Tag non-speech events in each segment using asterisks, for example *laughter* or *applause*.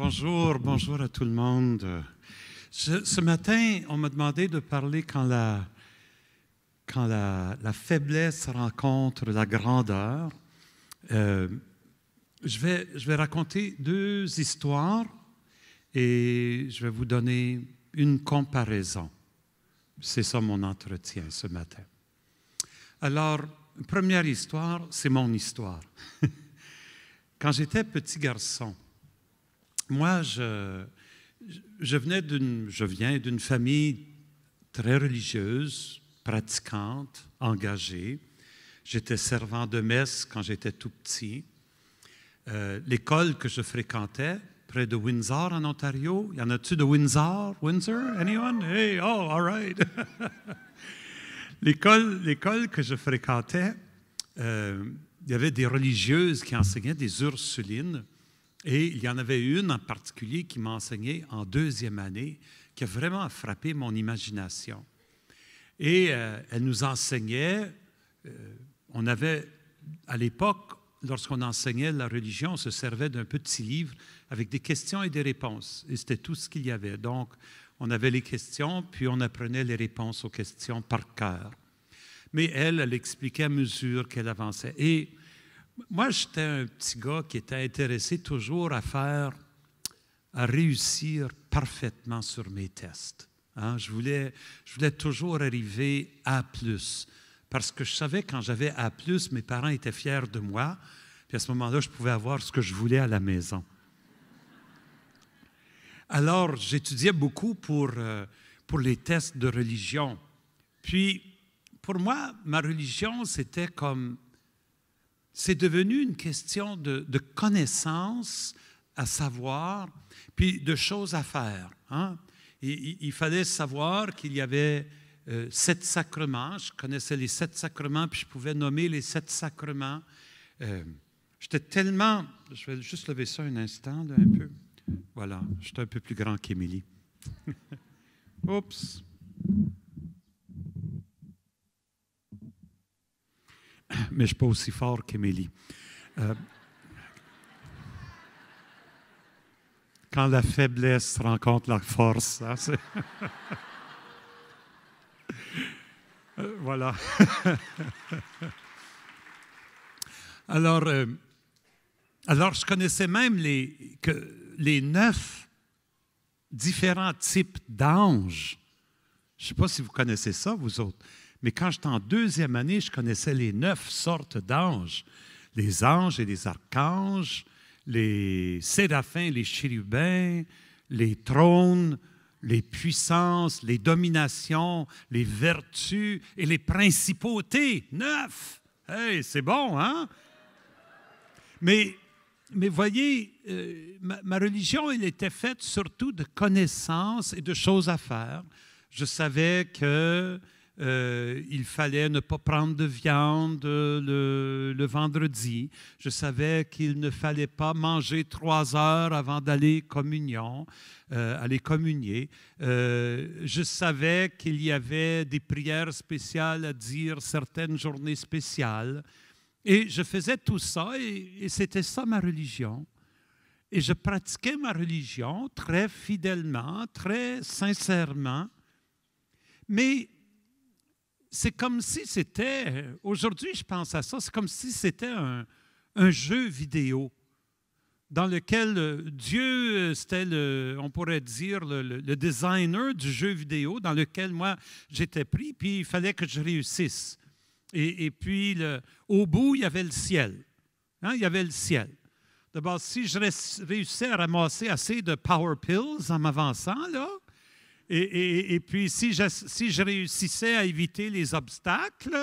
Bonjour, bonjour à tout le monde. ce matin, on m'a demandé de parler quand la, quand la, faiblesse rencontre la grandeur. Euh, je, vais, je vais raconter deux histoires et je vais vous donner une comparaison. C'est ça mon entretien ce matin. Alors, première histoire, c'est mon histoire. *laughs* Quand j'étais petit garçon, moi, je, je, venais je viens d'une famille très religieuse, pratiquante, engagée. J'étais servant de messe quand j'étais tout petit. Euh, l'école que je fréquentais, près de Windsor, en Ontario. Y en a-tu de Windsor? Windsor? Anyone? Hey, oh, all right. *laughs* L'école que je fréquentais, il euh, y avait des religieuses qui enseignaient des ursulines. Et il y en avait une en particulier qui m'a enseigné en deuxième année, qui a vraiment frappé mon imagination. Et euh, elle nous enseignait, euh, on avait, à l'époque, lorsqu'on enseignait la religion, on se servait d'un petit livre avec des questions et des réponses. Et c'était tout ce qu'il y avait. Donc, on avait les questions, puis on apprenait les réponses aux questions par cœur. Mais elle, elle expliquait à mesure qu'elle avançait. Et moi, j'étais un petit gars qui était intéressé toujours à faire, à réussir parfaitement sur mes tests. Hein. Je, voulais, je voulais toujours arriver à plus. Parce que je savais quand j'avais A, mes parents étaient fiers de moi. Puis à ce moment-là, je pouvais avoir ce que je voulais à la maison. Alors, j'étudiais beaucoup pour, euh, pour les tests de religion. Puis, pour moi, ma religion, c'était comme c'est devenu une question de, connaissance à savoir, puis de choses à faire. Hein. Il, il, fallait savoir qu'il y avait euh, sept sacrements. Je connaissais les sept sacrements, puis je pouvais nommer les sept sacrements. Euh, j'étais tellement... Je vais juste lever ça un instant, un peu. Voilà, j'étais un peu plus grand qu'Émilie. *laughs* Oups. mais je ne suis pas aussi fort qu'Émilie. Euh, quand la faiblesse rencontre la force, hein, *laughs* euh, voilà. *laughs* alors, euh, alors, je connaissais même les, les neuf différents types d'anges. Je ne sais pas si vous connaissez ça, vous autres. Mais quand j'étais en deuxième année, je connaissais les neuf sortes d'anges, les anges et les archanges, les séraphins, les chérubins, les trônes, les puissances, les dominations, les vertus et les principautés. Neuf! Hey, c'est bon, hein? Mais, mais voyez, euh, ma, ma, religion, elle était faite surtout de connaissances et de choses à faire. Je savais que euh, il fallait ne pas prendre de viande euh, le, vendredi. Je savais qu'il ne fallait pas manger trois heures avant d'aller communion, euh, aller communier. je savais qu'il y avait des prières spéciales à dire certaines journées spéciales. Et je faisais tout ça et, et c'était ça ma religion. Et je pratiquais ma religion très fidèlement, très sincèrement. Mais c'est comme si c'était, aujourd'hui je pense à ça, c'est comme si c'était un, jeu vidéo dans lequel euh, Dieu, euh, c'était, on pourrait dire, le, designer du jeu vidéo dans lequel moi j'étais pris, puis il fallait que je réussisse. Et, puis le, au bout, il y avait le ciel. Hein, il y avait le ciel. D'abord, si je réussissais à ramasser assez de power pills en m'avançant, là, et, puis, si je, réussissais à éviter les obstacles,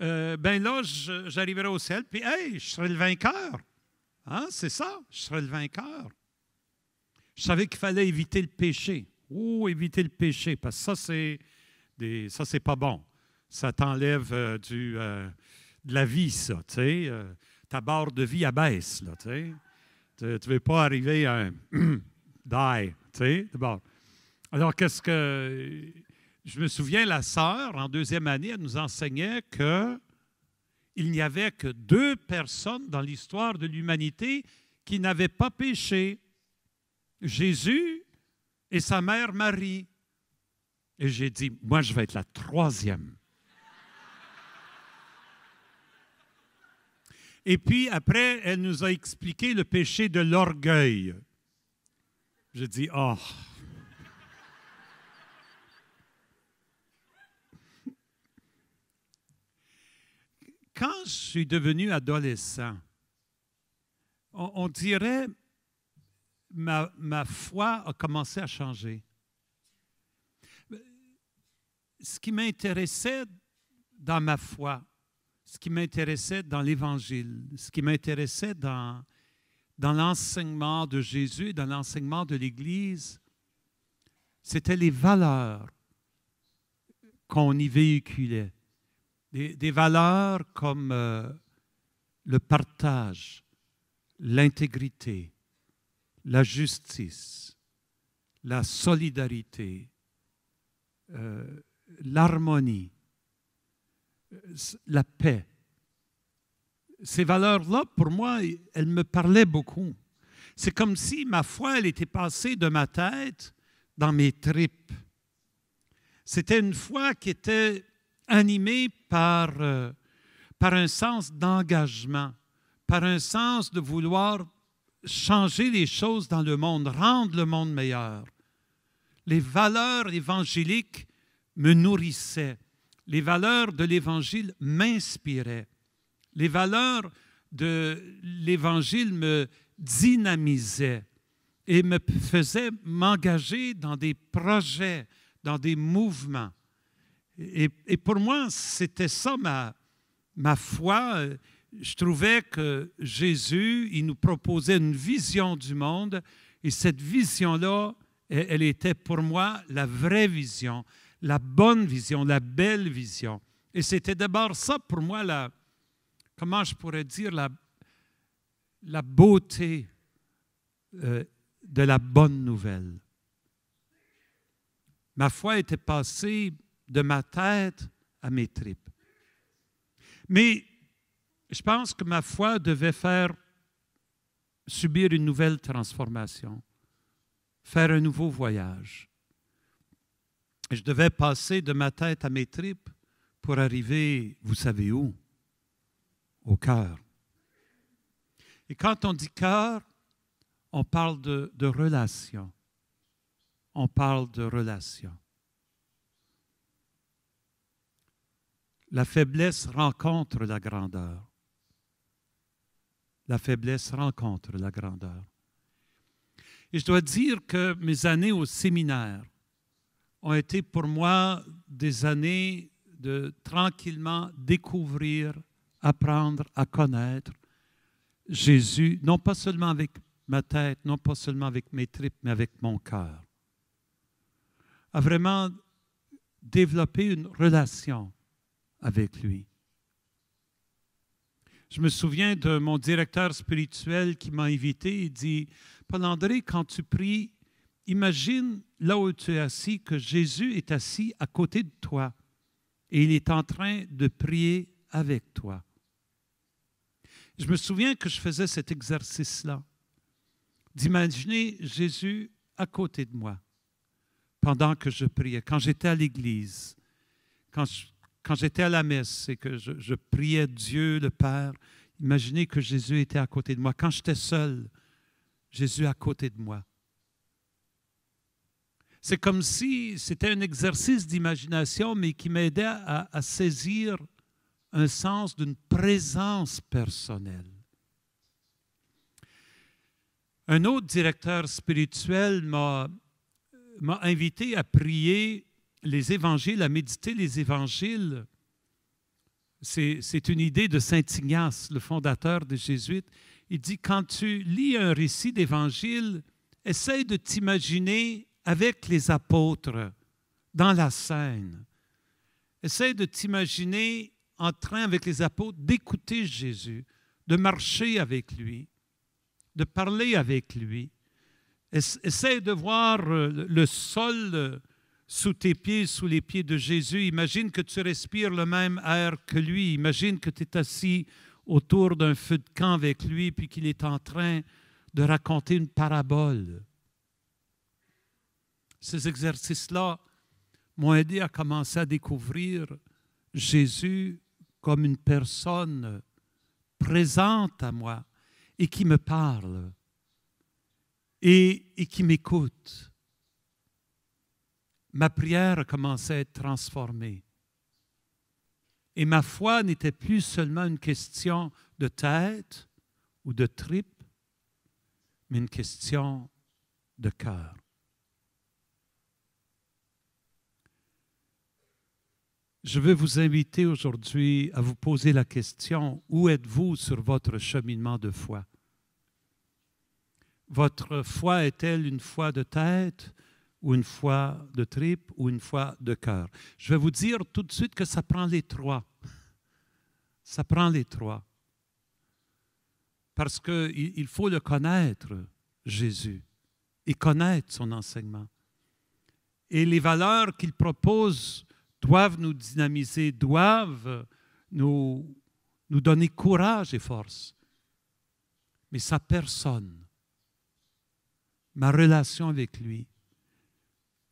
euh, ben là, j'arriverais au ciel, puis, hey, je serais le vainqueur. Hein? C'est ça, je serais le vainqueur. Je savais qu'il fallait éviter le péché. Oh, éviter le péché, parce que ça, c'est, ça, c'est pas bon. Ça t'enlève euh, du, euh, de la vie, ça, tu sais. ta barre de vie abaisse, là, tu Tu ne veux pas arriver à un *clears throat* die, tu sais, de alors, qu'est-ce que. Je me souviens, la sœur, en deuxième année, elle nous enseignait que il n'y avait que deux personnes dans l'histoire de l'humanité qui n'avaient pas péché Jésus et sa mère Marie. Et j'ai dit, moi, je vais être la troisième. Et puis après, elle nous a expliqué le péché de l'orgueil. J'ai dit, oh, quand je suis devenu adolescent, on, dirait ma, ma foi a commencé à changer. Ce qui m'intéressait dans ma foi, ce qui m'intéressait dans l'Évangile, ce qui m'intéressait dans, l'enseignement de Jésus, dans l'enseignement de l'Église, c'était les valeurs qu'on y véhiculait des, valeurs comme euh, le partage, l'intégrité, la justice, la solidarité, euh, l'harmonie, euh, la paix. Ces valeurs-là, pour moi, elles me parlaient beaucoup. C'est comme si ma foi, elle était passée de ma tête dans mes tripes. C'était une foi qui était animé euh, par, un sens d'engagement, par un sens de vouloir changer les choses dans le monde, rendre le monde meilleur. Les valeurs évangéliques me nourrissaient. Les valeurs de l'Évangile m'inspiraient. Les valeurs de l'Évangile me dynamisaient et me faisaient m'engager dans des projets, dans des mouvements. Et, pour moi, c'était ça ma, ma foi. Je trouvais que Jésus, il nous proposait une vision du monde. Et cette vision-là, elle, était pour moi la vraie vision, la bonne vision, la belle vision. Et c'était d'abord ça pour moi, la, comment je pourrais dire, la, la beauté euh, de la bonne nouvelle. Ma foi était passée de ma tête à mes tripes. Mais je pense que ma foi devait faire subir une nouvelle transformation, faire un nouveau voyage. Je devais passer de ma tête à mes tripes pour arriver, vous savez où? Au cœur. Et quand on dit cœur, on parle de, de relation. On parle de relation. La faiblesse rencontre la grandeur. La faiblesse rencontre la grandeur. Et je dois dire que mes années au séminaire ont été pour moi des années de tranquillement découvrir, apprendre à connaître Jésus, non pas seulement avec ma tête, non pas seulement avec mes tripes, mais avec mon cœur. A vraiment développer une relation avec lui. Je me souviens de mon directeur spirituel qui m'a invité. Il dit Paul-André, quand tu pries, imagine là où tu es assis que Jésus est assis à côté de toi et il est en train de prier avec toi. Je me souviens que je faisais cet exercice-là, d'imaginer Jésus à côté de moi pendant que je priais, quand j'étais à l'église, quand je quand j'étais à la messe et que je, priais Dieu le Père, imaginez que Jésus était à côté de moi. Quand j'étais seul, Jésus à côté de moi. C'est comme si c'était un exercice d'imagination, mais qui m'aidait à, à saisir un sens d'une présence personnelle. Un autre directeur spirituel m'a invité à prier les évangiles, à méditer les évangiles, c'est une idée de Saint Ignace, le fondateur des Jésuites. Il dit, quand tu lis un récit d'évangile, essaye de t'imaginer avec les apôtres dans la scène. Essaye de t'imaginer en train avec les apôtres d'écouter Jésus, de marcher avec lui, de parler avec lui. Essaye de voir euh, le sol euh, sous tes pieds, sous les pieds de Jésus. Imagine que tu respires le même air que lui. Imagine que tu es assis autour d'un feu de camp avec lui, puis qu'il est en train de raconter une parabole. Ces exercices-là m'ont aidé à commencer à découvrir Jésus comme une personne présente à moi et qui me parle et, et qui m'écoute ma prière commençait à être transformée. Et ma foi n'était plus seulement une question de tête ou de tripe, mais une question de cœur. Je veux vous inviter aujourd'hui à vous poser la question, où êtes-vous sur votre cheminement de foi? Votre foi est-elle une foi de tête ou une fois de tripe ou une fois de cœur. Je vais vous dire tout de suite que ça prend les trois. Ça prend les trois. Parce qu'il faut le connaître, Jésus, et connaître son enseignement. Et les valeurs qu'il propose doivent nous dynamiser, doivent nous, nous donner courage et force. Mais sa personne, ma relation avec lui,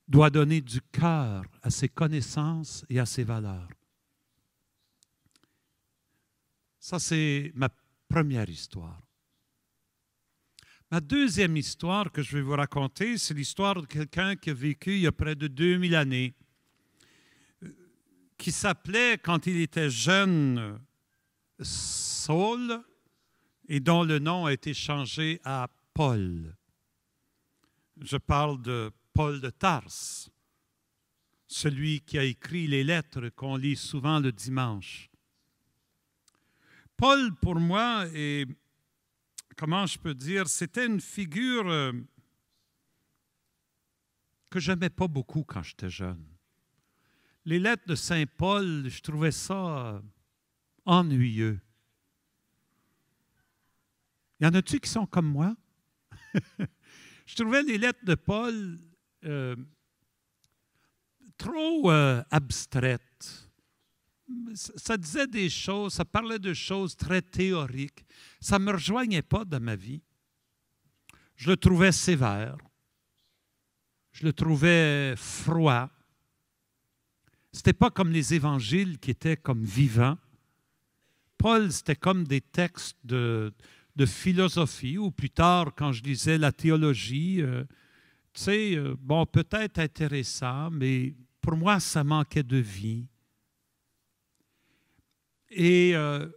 doit donner du cœur à ses connaissances et à ses valeurs. Ça, c'est ma première histoire. Ma deuxième histoire que je vais vous raconter, c'est l'histoire de quelqu'un qui a vécu il y a près de 2000 années, qui s'appelait, quand il était jeune, Saul, et dont le nom a été changé à Paul. Je parle de Paul de Tarse, celui qui a écrit les lettres qu'on lit souvent le dimanche. Paul, pour moi, et comment je peux dire, c'était une figure euh, que je n'aimais pas beaucoup quand j'étais jeune. Les lettres de Saint Paul, je trouvais ça euh, ennuyeux. Y en a-tu qui sont comme moi? *laughs* je trouvais les lettres de Paul euh, trop euh, abstraite. Ça disait des choses, ça parlait de choses très théoriques. Ça ne me rejoignait pas dans ma vie. Je le trouvais sévère. Je le trouvais froid. Ce n'était pas comme les évangiles qui étaient comme vivants. Paul, c'était comme des textes de, philosophie, ou plus tard, quand je lisais la théologie, euh, tu sais, euh, bon, peut-être intéressant, mais pour moi, ça manquait de vie. Et euh,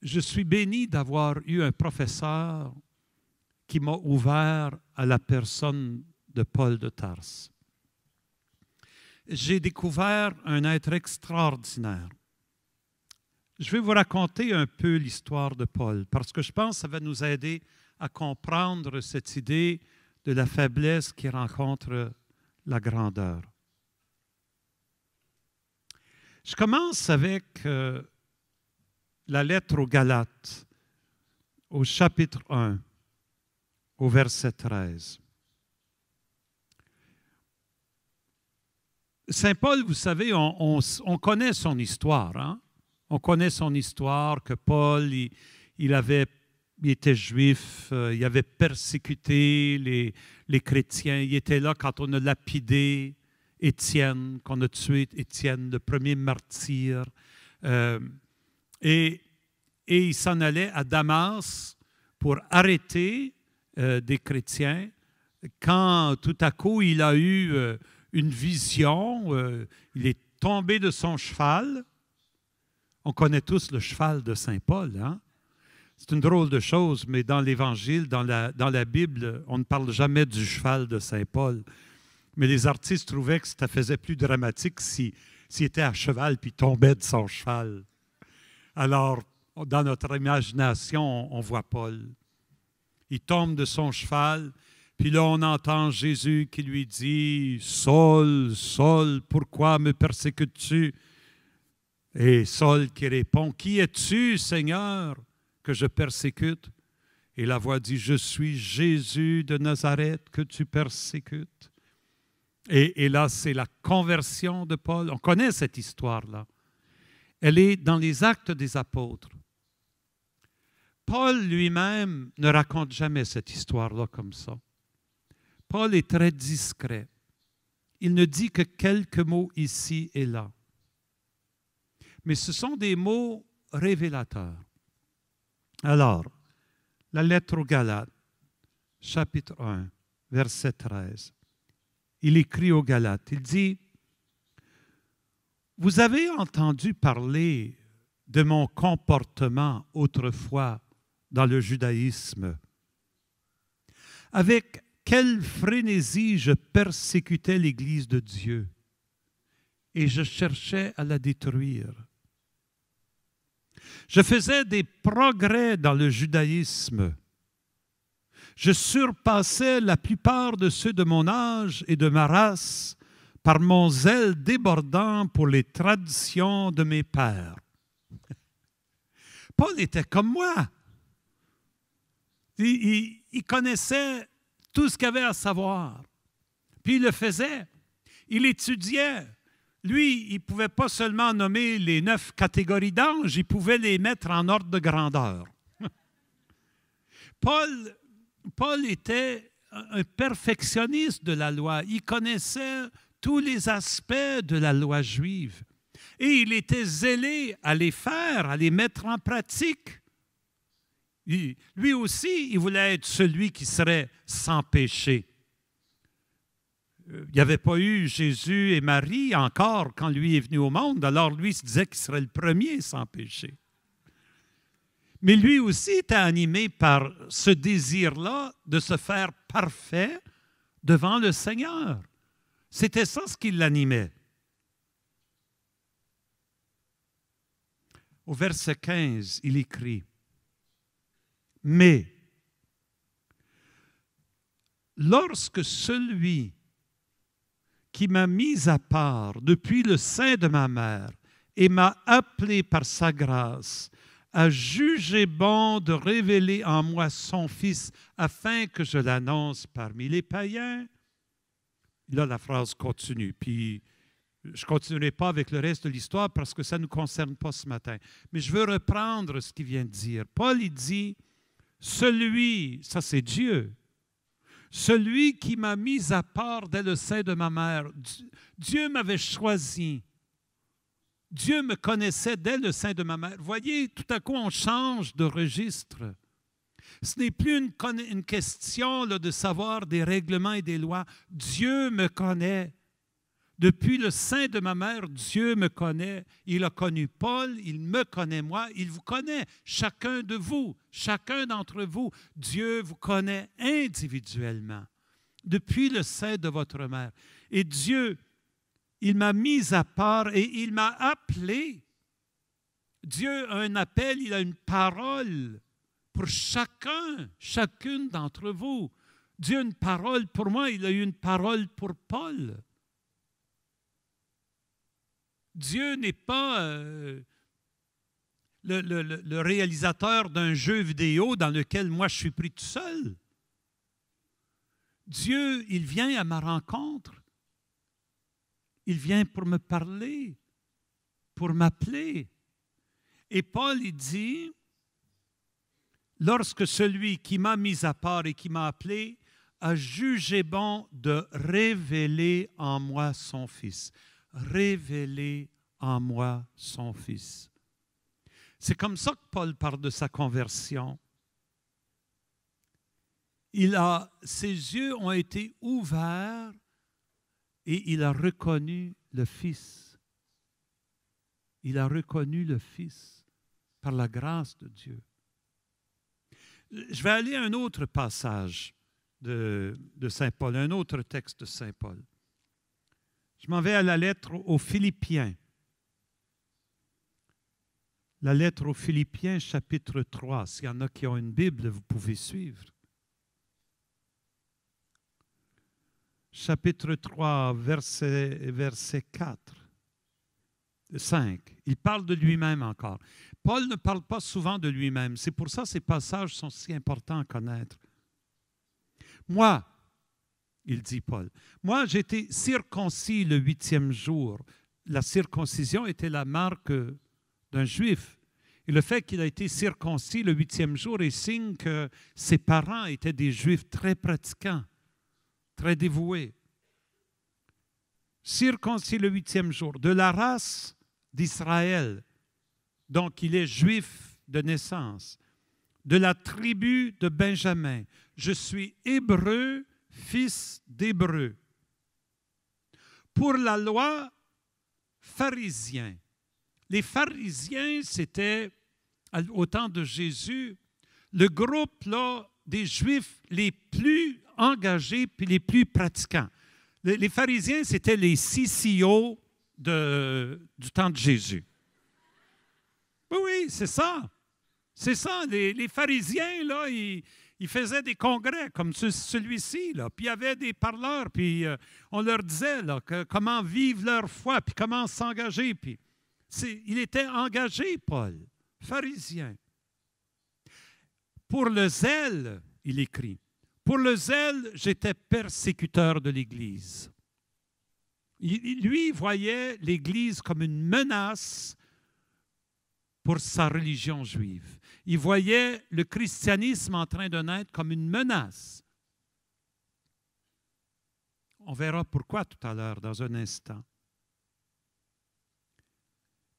je suis béni d'avoir eu un professeur qui m'a ouvert à la personne de Paul de Tarse. J'ai découvert un être extraordinaire. Je vais vous raconter un peu l'histoire de Paul, parce que je pense que ça va nous aider à comprendre cette idée de la faiblesse qui rencontre la grandeur. Je commence avec euh, la lettre aux Galates, au chapitre 1, au verset 13. Saint Paul, vous savez, on, connaît son histoire. Hein. On connaît son histoire que Paul, il avait il était juif, euh, il avait persécuté les, les, chrétiens, il était là quand on a lapidé Étienne, qu'on a tué Étienne, le premier martyr. Euh, et, et, il s'en allait à Damas pour arrêter euh, des chrétiens quand tout à coup il a eu une vision, il est tombé de son cheval. On connaît tous le cheval de Saint Paul, hein? C'est une drôle de chose, mais dans l'Évangile, dans la, dans la Bible, on ne parle jamais du cheval de Saint Paul. Mais les artistes trouvaient que ça faisait plus dramatique s'il était à cheval puis tombait de son cheval. Alors, dans notre imagination, on, voit Paul. Il tombe de son cheval, puis là, on entend Jésus qui lui dit Saul, Saul, pourquoi me persécutes-tu Et Saul qui répond Qui es-tu, Seigneur que je persécute. Et la voix dit, je suis Jésus de Nazareth que tu persécutes. Et, et là, c'est la conversion de Paul. On connaît cette histoire-là. Elle est dans les actes des apôtres. Paul lui-même ne raconte jamais cette histoire-là comme ça. Paul est très discret. Il ne dit que quelques mots ici et là. Mais ce sont des mots révélateurs. Alors, la lettre aux Galates, chapitre 1, verset 13. Il écrit aux Galates, il dit, Vous avez entendu parler de mon comportement autrefois dans le judaïsme. Avec quelle frénésie je persécutais l'Église de Dieu et je cherchais à la détruire. Je faisais des progrès dans le judaïsme. Je surpassais la plupart de ceux de mon âge et de ma race par mon zèle débordant pour les traditions de mes pères. Paul était comme moi. Il, connaissait tout ce qu'il avait à savoir. Puis il le faisait. Il étudiait lui, il ne pouvait pas seulement nommer les neuf catégories d'anges, il pouvait les mettre en ordre de grandeur. *laughs* Paul, était un perfectionniste de la loi. Il connaissait tous les aspects de la loi juive. Et il était zélé à les faire, à les mettre en pratique. lui aussi, il voulait être celui qui serait sans péché il n'y avait pas eu Jésus et Marie encore quand lui est venu au monde, alors lui se disait qu'il serait le premier sans péché. Mais lui aussi était animé par ce désir-là de se faire parfait devant le Seigneur. C'était ça ce qui l'animait. Au verset 15, il écrit, Mais lorsque celui qui m'a mis à part depuis le sein de ma mère et m'a appelé par sa grâce, a jugé bon de révéler en moi son Fils afin que je l'annonce parmi les païens. Là, la phrase continue, puis je ne continuerai pas avec le reste de l'histoire parce que ça ne nous concerne pas ce matin. Mais je veux reprendre ce qu'il vient de dire. Paul, il dit, celui, ça c'est Dieu, celui qui m'a mis à part dès le sein de ma mère. Dieu m'avait choisi. Dieu me connaissait dès le sein de ma mère. Voyez, tout à coup, on change de registre. Ce n'est plus une, question de savoir des règlements et des lois. Dieu me connaît. Depuis le sein de ma mère, Dieu me connaît. Il a connu Paul, il me connaît moi, il vous connaît, chacun de vous, chacun d'entre vous. Dieu vous connaît individuellement, depuis le sein de votre mère. Et Dieu, il m'a mis à part et il m'a appelé. Dieu a un appel, il a une parole pour chacun, chacune d'entre vous. Dieu a une parole pour moi, il a eu une parole pour Paul. Dieu n'est pas euh, le, le, réalisateur d'un jeu vidéo dans lequel moi je suis pris tout seul. Dieu, il vient à ma rencontre. Il vient pour me parler, pour m'appeler. Et Paul, il dit, lorsque celui qui m'a mis à part et qui m'a appelé a jugé bon de révéler en moi son Fils révélé en moi son Fils. C'est comme ça que Paul parle de sa conversion. Il a, ses yeux ont été ouverts et il a reconnu le Fils. Il a reconnu le Fils par la grâce de Dieu. Je vais aller à un autre passage de, de Saint Paul, un autre texte de Saint Paul. Je m'en vais à la lettre aux Philippiens. La lettre aux Philippiens, chapitre 3. S'il y en a qui ont une Bible, vous pouvez suivre. Chapitre 3, verset, verset 4, 5. Il parle de lui-même encore. Paul ne parle pas souvent de lui-même. C'est pour ça que ces passages sont si importants à connaître. Moi, il dit Paul. Moi, j'ai été circoncis le huitième jour. La circoncision était la marque d'un juif. Et le fait qu'il a été circoncis le huitième jour est signe que ses parents étaient des juifs très pratiquants, très dévoués. Circoncis le huitième jour, de la race d'Israël, donc il est juif de naissance, de la tribu de Benjamin. Je suis hébreu fils d'Hébreu. Pour la loi, pharisiens. Les pharisiens, c'était au temps de Jésus, le groupe là, des Juifs les plus engagés puis les plus pratiquants. Les, pharisiens, c'était les CCO de, du temps de Jésus. Oui, oui, c'est ça. C'est ça. Les, les pharisiens, là, ils, il faisait des congrès comme celui-ci, là. puis il y avait des parleurs, puis euh, on leur disait comment vivre leur foi, puis comment s'engager. Puis il était engagé, Paul, pharisien. Pour le zèle, il écrit, pour le zèle, j'étais persécuteur de l'Église. Lui voyait l'Église comme une menace pour sa religion juive. Il voyait le christianisme en train de naître comme une menace. On verra pourquoi tout à l'heure, dans un instant.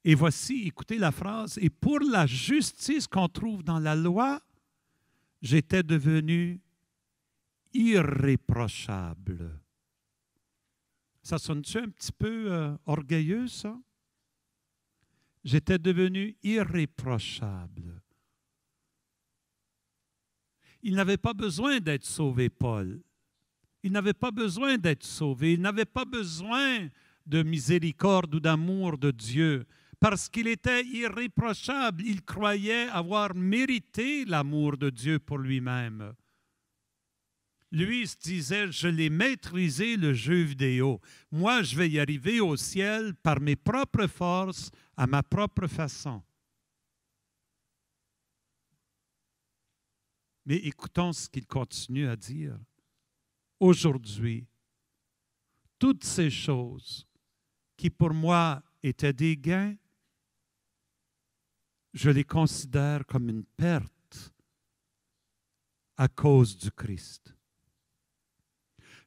Et voici, écoutez la phrase, et pour la justice qu'on trouve dans la loi, j'étais devenu irréprochable. Ça sonne-tu un petit peu euh, orgueilleux, ça? J'étais devenu irréprochable. Il n'avait pas besoin d'être sauvé, Paul. Il n'avait pas besoin d'être sauvé. Il n'avait pas besoin de miséricorde ou d'amour de Dieu parce qu'il était irréprochable. Il croyait avoir mérité l'amour de Dieu pour lui-même. Lui se disait, je l'ai maîtrisé le jeu vidéo. Moi, je vais y arriver au ciel par mes propres forces, à ma propre façon. Mais écoutons ce qu'il continue à dire. Aujourd'hui, toutes ces choses qui pour moi étaient des gains, je les considère comme une perte à cause du Christ.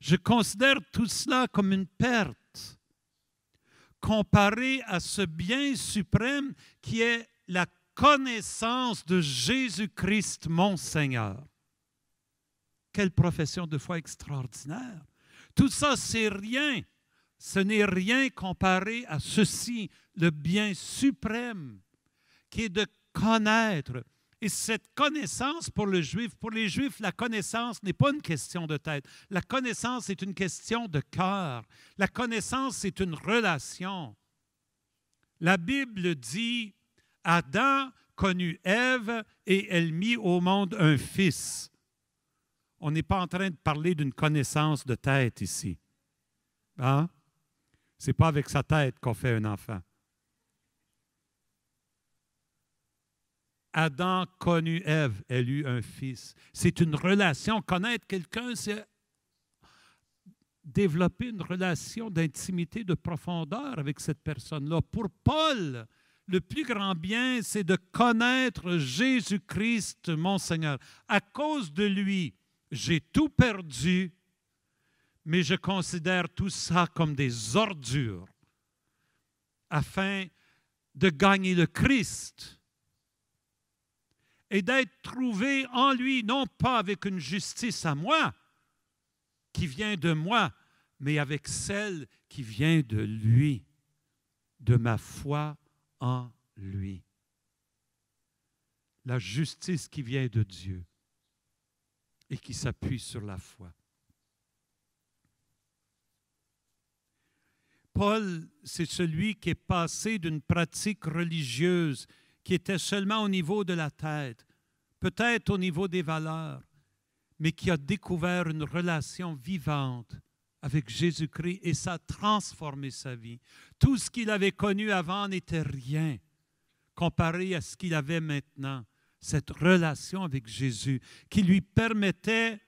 Je considère tout cela comme une perte comparée à ce bien suprême qui est la connaissance de Jésus-Christ mon Seigneur. Quelle profession de foi extraordinaire. Tout ça, c'est rien. Ce n'est rien comparé à ceci, le bien suprême, qui est de connaître. Et cette connaissance pour le juif, pour les juifs, la connaissance n'est pas une question de tête. La connaissance est une question de cœur. La connaissance, est une relation. La Bible dit Adam connut Ève et elle mit au monde un fils. On n'est pas en train de parler d'une connaissance de tête ici. Hein? Ce n'est pas avec sa tête qu'on fait un enfant. Adam connut Ève, elle eut un fils. C'est une relation. Connaître quelqu'un, c'est développer une relation d'intimité, de profondeur avec cette personne-là. Pour Paul, le plus grand bien, c'est de connaître Jésus-Christ, mon Seigneur. À cause de lui, j'ai tout perdu, mais je considère tout ça comme des ordures afin de gagner le Christ et d'être trouvé en lui, non pas avec une justice à moi qui vient de moi, mais avec celle qui vient de lui, de ma foi en lui. La justice qui vient de Dieu et qui s'appuie sur la foi. Paul, c'est celui qui est passé d'une pratique religieuse qui était seulement au niveau de la tête, peut-être au niveau des valeurs, mais qui a découvert une relation vivante avec Jésus-Christ et ça a transformé sa vie. Tout ce qu'il avait connu avant n'était rien comparé à ce qu'il avait maintenant, cette relation avec Jésus qui lui permettait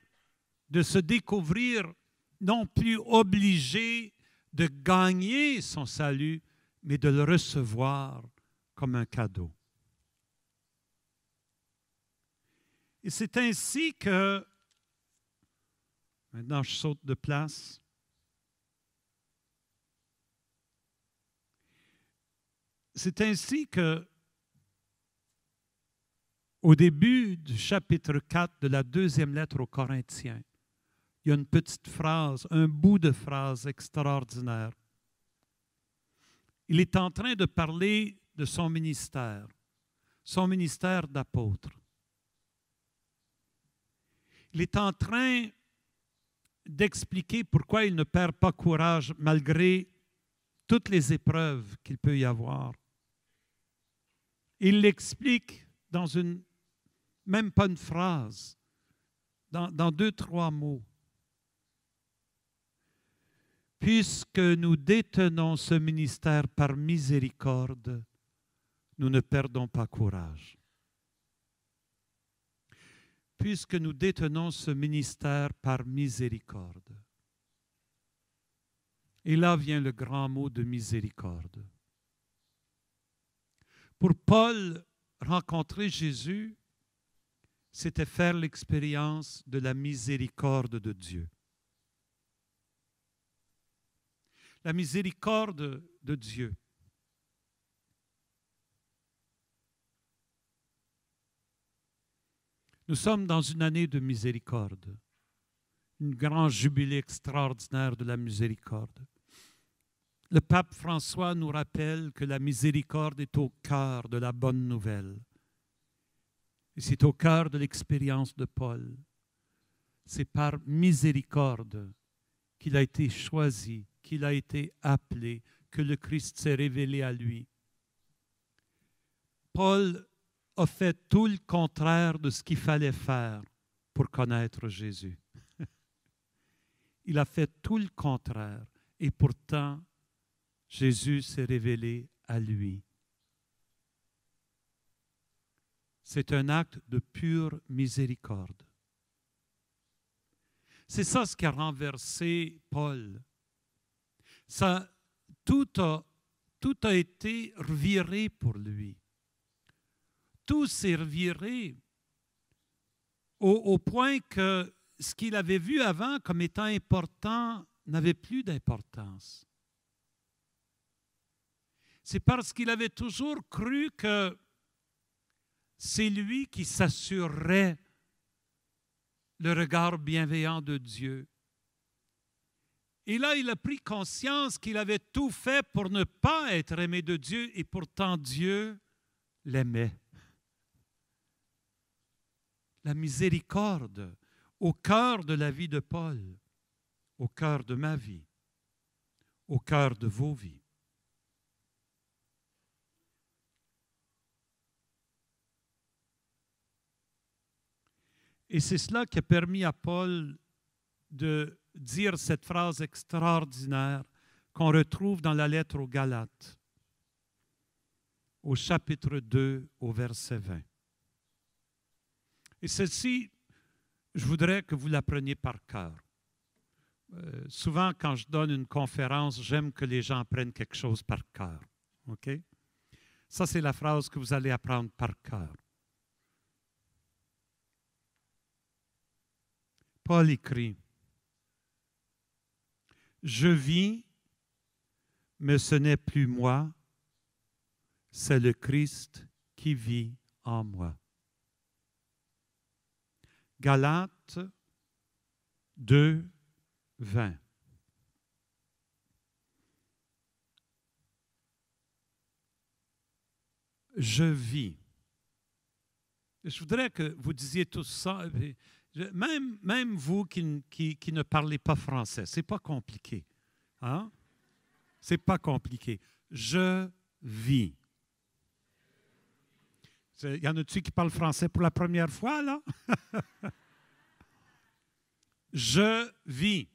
de se découvrir non plus obligé de gagner son salut, mais de le recevoir comme un cadeau. Et c'est ainsi que, maintenant je saute de place, C'est ainsi que, au début du chapitre 4 de la deuxième lettre aux Corinthiens, il y a une petite phrase, un bout de phrase extraordinaire. Il est en train de parler de son ministère, son ministère d'apôtre. Il est en train d'expliquer pourquoi il ne perd pas courage malgré toutes les épreuves qu'il peut y avoir. Il l'explique dans une, même bonne phrase, dans deux, trois mots. Puisque nous détenons ce ministère par miséricorde, nous ne perdons pas courage. Puisque nous détenons ce ministère par miséricorde. Et là vient le grand mot de miséricorde. Pour Paul, rencontrer Jésus, c'était faire l'expérience de la miséricorde de Dieu. La miséricorde de Dieu. Nous sommes dans une année de miséricorde, une grande jubilé extraordinaire de la miséricorde le pape François nous rappelle que la miséricorde est au cœur de la bonne nouvelle. Et c'est au cœur de l'expérience de Paul. C'est par miséricorde qu'il a été choisi, qu'il a été appelé, que le Christ s'est révélé à lui. Paul a fait tout le contraire de ce qu'il fallait faire pour connaître Jésus. *laughs* Il a fait tout le contraire et pourtant Jésus s'est révélé à lui. C'est un acte de pure miséricorde. C'est ça ce qui a renversé Paul. tout, a, tout a été reviré pour lui. Tout s'est reviré au point que ce qu'il avait vu avant comme étant important n'avait plus d'importance c'est parce qu'il avait toujours cru que c'est lui qui s'assurerait le regard bienveillant de Dieu. Et là, il a pris conscience qu'il avait tout fait pour ne pas être aimé de Dieu, et pourtant Dieu l'aimait. La miséricorde au cœur de la vie de Paul, au cœur de ma vie, au cœur de vos vies. Et c'est cela qui a permis à Paul de dire cette phrase extraordinaire qu'on retrouve dans la lettre aux Galates, au chapitre 2, au verset 20. Et celle-ci, je voudrais que vous l'appreniez par cœur. Euh, souvent, quand je donne une conférence, j'aime que les gens prennent quelque chose par cœur. OK? Ça, c'est la phrase que vous allez apprendre par cœur. Paul écrit, Je vis, mais ce n'est plus moi, c'est le Christ qui vit en moi. Galates 2, 20. Je vis. Je voudrais que vous disiez tout ça. Même, même vous qui, qui, ne parlez pas français, c'est pas compliqué. Hein? C'est pas compliqué. Je vis. Il y en a-tu qui parlent français pour la première fois, là? *laughs* je vis.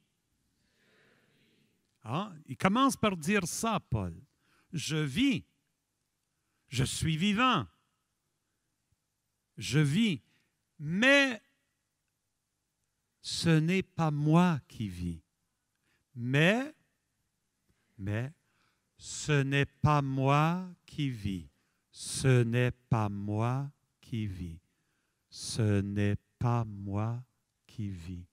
Ah, il commence par dire ça, Paul. Je vis. Je suis vivant. Je vis. Mais ce n'est pas moi qui vis, mais, mais, ce n'est pas moi qui vis, ce n'est pas moi qui vis, ce n'est pas moi qui vis.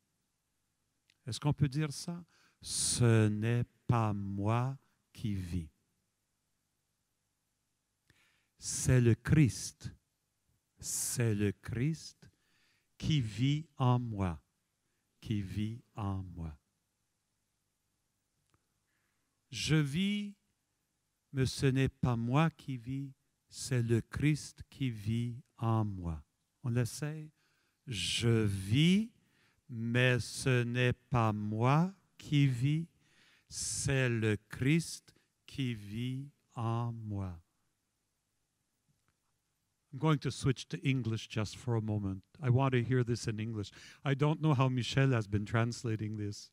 Est-ce qu'on peut dire ça? Ce n'est pas moi qui vis. C'est le Christ, c'est le Christ qui vit en moi qui vit en moi. Je vis, mais ce n'est pas moi qui vis, c'est le Christ qui vit en moi. On sait. Je vis, mais ce n'est pas moi qui vis, c'est le Christ qui vit en moi. I'm going to switch to English just for a moment. I want to hear this in English. I don't know how Michel has been translating this.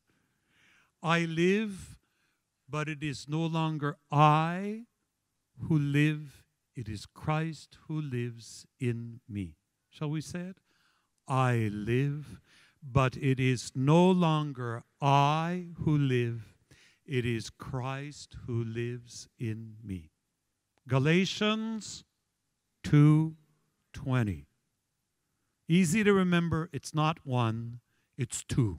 I live, but it is no longer I who live, it is Christ who lives in me. Shall we say it? I live, but it is no longer I who live, it is Christ who lives in me. Galatians 220. Easy to remember, it's not one, it's two.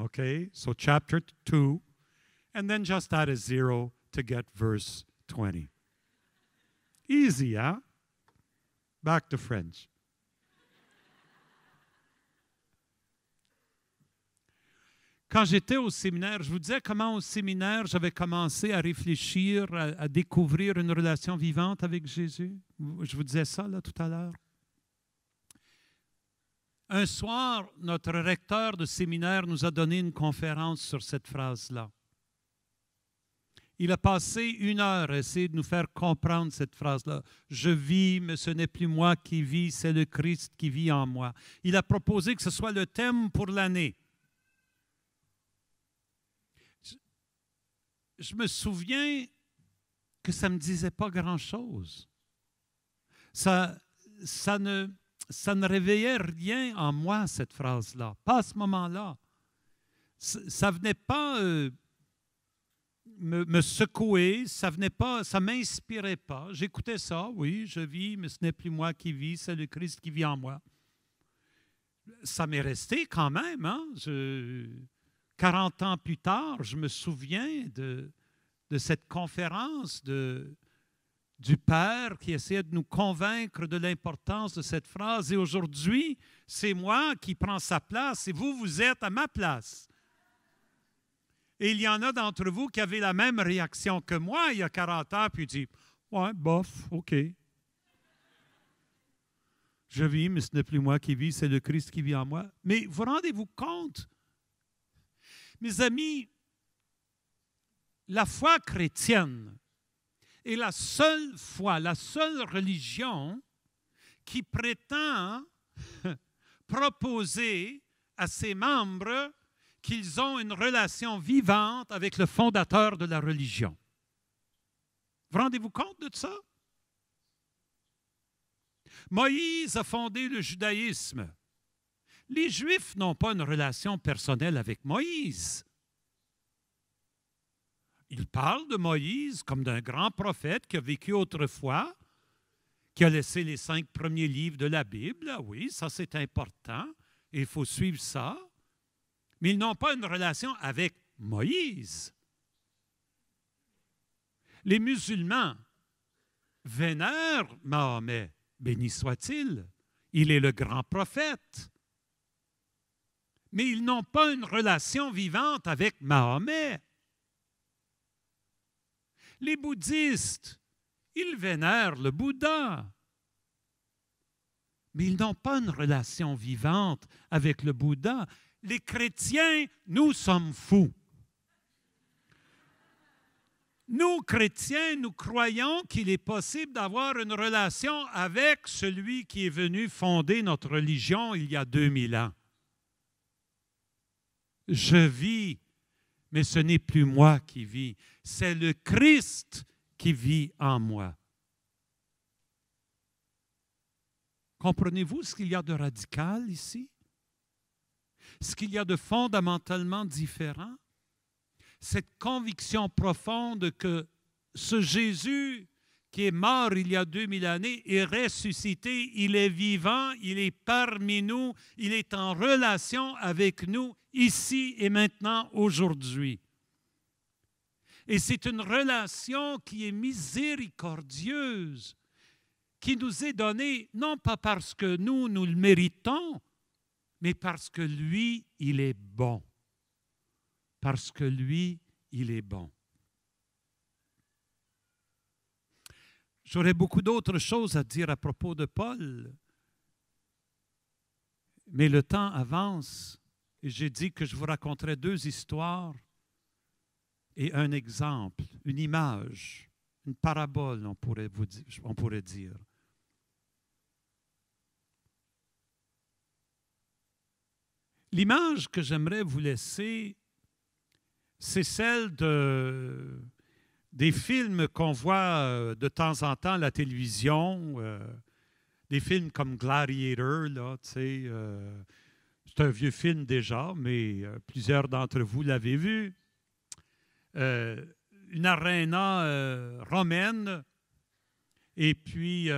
Okay, so chapter 2, and then just add a zero to get verse 20. Easy, yeah. Back to French. Quand j'étais au séminaire, je vous disais comment au séminaire, j'avais commencé à réfléchir, à, découvrir une relation vivante avec Jésus. Je vous disais ça là, tout à l'heure. Un soir, notre recteur de séminaire nous a donné une conférence sur cette phrase-là. Il a passé une heure à essayer de nous faire comprendre cette phrase-là. Je vis, mais ce n'est plus moi qui vis, c'est le Christ qui vit en moi. Il a proposé que ce soit le thème pour l'année. je me souviens que ça ne me disait pas grand-chose. Ça, ça, ne, ça ne réveillait rien en moi, cette phrase-là, pas à ce moment-là. Ça ne venait pas euh, me, secouer, ça ne m'inspirait pas. J'écoutais ça, oui, je vis, mais ce n'est plus moi qui vis, c'est le Christ qui vit en moi. Ça m'est resté quand même, hein? Je, 40 ans plus tard, je me souviens de, de cette conférence de, du Père qui essayait de nous convaincre de l'importance de cette phrase. Et aujourd'hui, c'est moi qui prends sa place et vous, vous êtes à ma place. Et il y en a d'entre vous qui avaient la même réaction que moi il y a 40 ans, puis dit Ouais, bof, OK. Je vis, mais ce n'est plus moi qui vis, c'est le Christ qui vit en moi. Mais vous rendez-vous compte mes amis, la foi chrétienne est la seule foi, la seule religion qui prétend *laughs* proposer à ses membres qu'ils ont une relation vivante avec le fondateur de la religion. Vous rendez-vous compte de ça? Moïse a fondé le judaïsme. Les Juifs n'ont pas une relation personnelle avec Moïse. Ils parlent de Moïse comme d'un grand prophète qui a vécu autrefois, qui a laissé les cinq premiers livres de la Bible. Ah oui, ça c'est important, il faut suivre ça. Mais ils n'ont pas une relation avec Moïse. Les musulmans vénèrent Mahomet, béni soit-il. Il est le grand prophète mais ils n'ont pas une relation vivante avec Mahomet. Les bouddhistes, ils vénèrent le Bouddha, mais ils n'ont pas une relation vivante avec le Bouddha. Les chrétiens, nous sommes fous. Nous, chrétiens, nous croyons qu'il est possible d'avoir une relation avec celui qui est venu fonder notre religion il y a 2000 ans je vis, mais ce n'est plus moi qui vis, c'est le Christ qui vit en moi. Comprenez-vous ce qu'il y a de radical ici? Ce qu'il y a de fondamentalement différent? Cette conviction profonde que ce Jésus qui est mort il y a 2000 années est ressuscité, il est vivant, il est parmi nous, il est en relation avec nous, ici et maintenant, aujourd'hui. Et c'est une relation qui est miséricordieuse, qui nous est donnée non pas parce que nous, nous le méritons, mais parce que lui, il est bon. Parce que lui, il est bon. J'aurais beaucoup d'autres choses à dire à propos de Paul, mais le temps avance j'ai dit que je vous raconterais deux histoires et un exemple, une image, une parabole, on pourrait, dire, L'image que j'aimerais vous laisser, c'est celle des films qu'on voit euh, de temps en temps à la télévision, euh, des films comme Gladiator, là, tu sais. Euh, c'est un vieux film déjà, mais euh, plusieurs d'entre vous l'avez vu. Euh, une aréna euh, romaine, et puis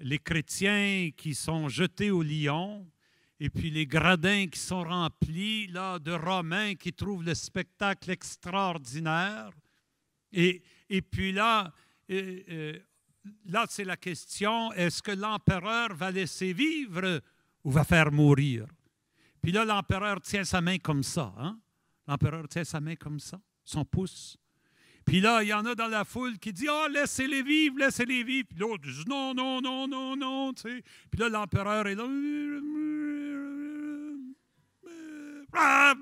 les chrétiens qui sont jetés au lion, et puis les gradins qui sont remplis là, de Romains qui trouvent le spectacle extraordinaire. Et, puis là, là c'est la question, est-ce que l'empereur va laisser vivre ou va faire mourir? Puis là, l'empereur tient sa main comme ça. Hein? L'empereur tient sa main comme ça, son pouce. Puis là, il y en a dans la foule qui dit Ah, oh, laissez-les vivre, laissez-les vivre. Puis l'autre dit Non, non, non, non, non. Tu Puis là, l'empereur est là. *laughs*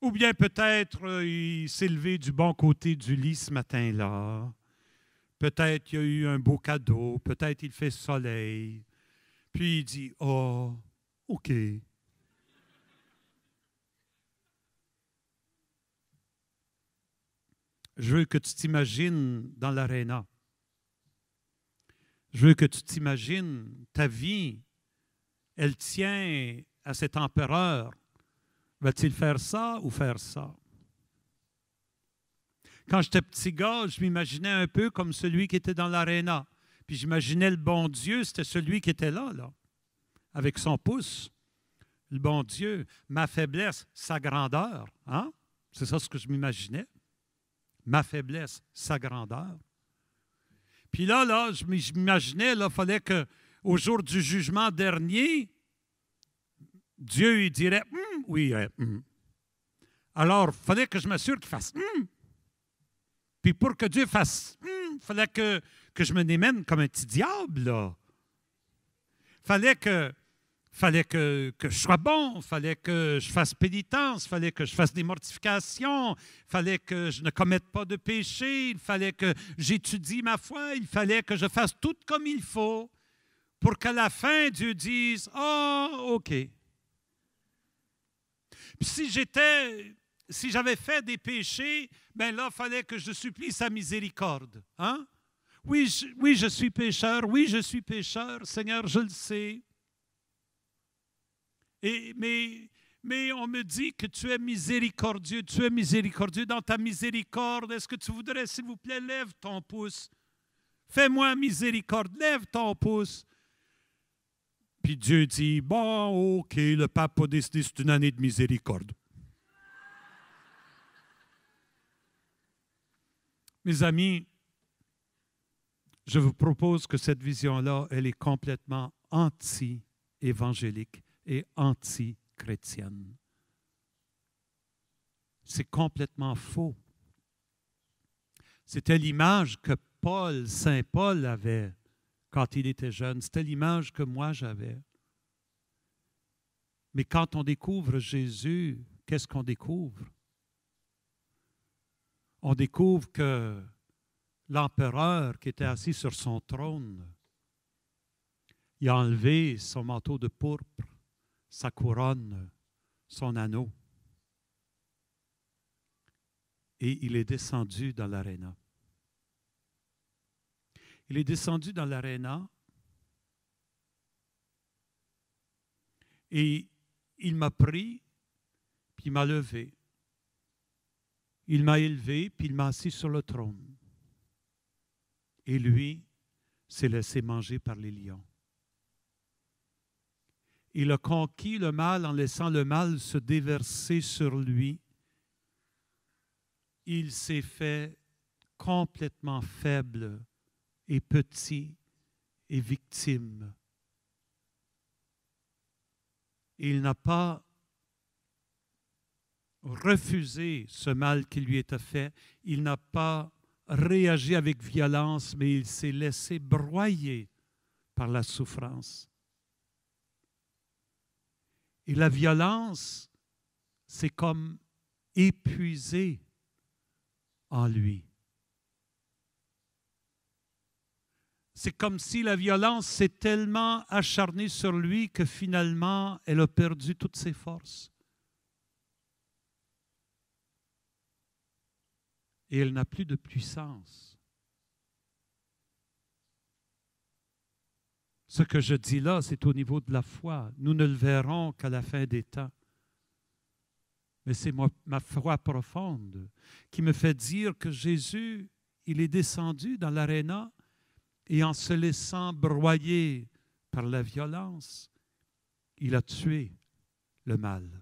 Ou bien peut-être euh, il s'est levé du bon côté du lit ce matin-là. Peut-être il y a eu un beau cadeau. Peut-être il fait soleil. Puis il dit, oh, OK. Je veux que tu t'imagines dans l'aréna. Je veux que tu t'imagines ta vie, elle tient à cet empereur. Va-t-il faire ça ou faire ça? Quand j'étais petit gars, je m'imaginais un peu comme celui qui était dans l'aréna. Puis j'imaginais le bon Dieu, c'était celui qui était là, là, avec son pouce. Le bon Dieu, ma faiblesse, sa grandeur. Hein? C'est ça ce que je m'imaginais. Ma faiblesse, sa grandeur. Puis là, là, je m'imaginais, là, fallait qu'au jour du jugement dernier, Dieu lui dirait Hum, oui, hum! Alors, il fallait que je m'assure qu'il fasse Hum. » Puis pour que Dieu fasse il hum! fallait que que je me démène comme un petit diable, là. Fallait que, fallait que, je sois bon, fallait que je fasse pénitence, fallait que je fasse des mortifications, fallait que je ne commette pas de péché, il fallait que j'étudie ma foi, il fallait que je fasse tout comme il faut pour qu'à la fin, Dieu dise, « Ah, oh, OK. » Puis si j'étais, si j'avais fait des péchés, ben là, il fallait que je supplie sa miséricorde. Hein? Oui, je, oui, je suis pécheur. Oui, je suis pécheur. Seigneur, je le sais. Et, mais, mais on me dit que tu es miséricordieux. Tu es miséricordieux dans ta miséricorde. Est-ce que tu voudrais, s'il vous plaît, lève ton pouce. Fais-moi miséricorde. Lève ton pouce. Puis Dieu dit, bon, OK, le pape a décidé, c'est une année de miséricorde. Mes amis, je vous propose que cette vision-là, elle est complètement anti-évangélique et anti-chrétienne. C'est complètement faux. C'était l'image que Paul, Saint Paul avait quand il était jeune. C'était l'image que moi j'avais. Mais quand on découvre Jésus, qu'est-ce qu'on découvre? On découvre que l'empereur qui était assis sur son trône, il a enlevé son manteau de pourpre, sa couronne, son anneau. Et il est descendu dans l'aréna. Il est descendu dans l'aréna et il m'a pris, puis il m'a levé. Il m'a élevé, puis il m'a assis sur le trône et lui s'est laissé manger par les lions. Il a conquis le mal en laissant le mal se déverser sur lui. Il s'est fait complètement faible et petit et victime. Il n'a pas refusé ce mal qui lui était fait. Il n'a pas réagi avec violence, mais il s'est laissé broyer par la souffrance. Et la violence, c'est comme épuisé en lui. C'est comme si la violence s'est tellement acharnée sur lui que finalement, elle a perdu toutes ses forces. et elle n'a plus de puissance. Ce que je dis là, c'est au niveau de la foi. Nous ne le verrons qu'à la fin des temps. Mais c'est ma foi profonde qui me fait dire que Jésus, il est descendu dans l'aréna et en se laissant broyer par la violence, il a tué le mal.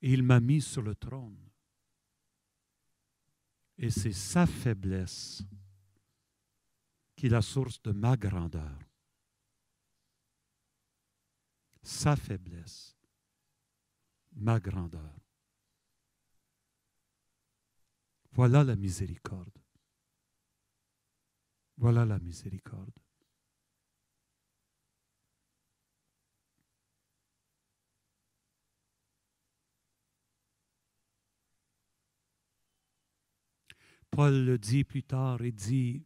Et il m'a mis sur le trône. Et c'est sa faiblesse qui est la source de ma grandeur. Sa faiblesse, ma grandeur. Voilà la miséricorde. Voilà la miséricorde. Paul le dit plus tard et dit,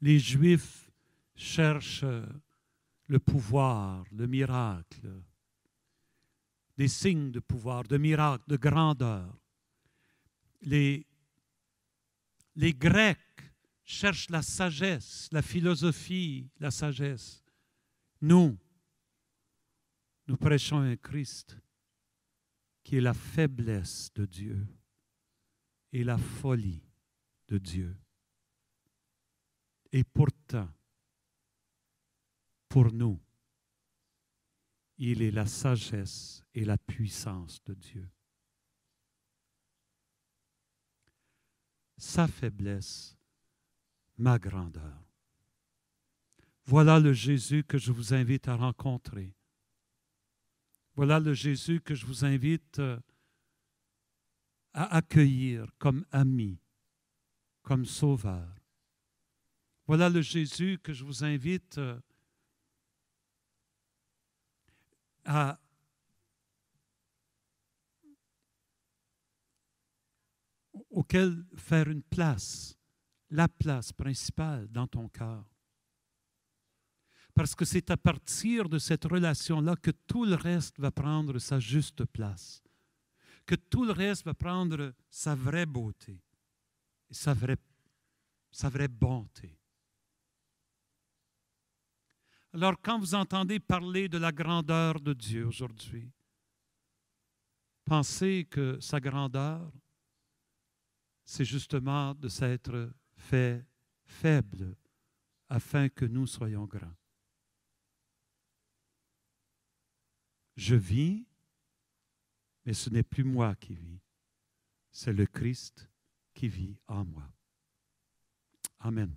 les Juifs cherchent le pouvoir, le miracle, des signes de pouvoir, de miracle, de grandeur. Les, les Grecs cherchent la sagesse, la philosophie, la sagesse. Nous, nous prêchons un Christ qui est la faiblesse de Dieu et la folie Dieu. Et pourtant, pour nous, il est la sagesse et la puissance de Dieu. Sa faiblesse, ma grandeur. Voilà le Jésus que je vous invite à rencontrer. Voilà le Jésus que je vous invite euh, à accueillir comme ami, comme sauveur. Voilà le Jésus que je vous invite euh, à auquel faire une place, la place principale dans ton cœur. Parce que c'est à partir de cette relation-là que tout le reste va prendre sa juste place, que tout le reste va prendre sa vraie beauté sa vraie, sa vraie bonté. Alors quand vous entendez parler de la grandeur de Dieu aujourd'hui, pensez que sa grandeur, c'est justement de s'être fait faible afin que nous soyons grands. Je vis, mais ce n'est plus moi qui vis, c'est le Christ qui vit en moi. Amen.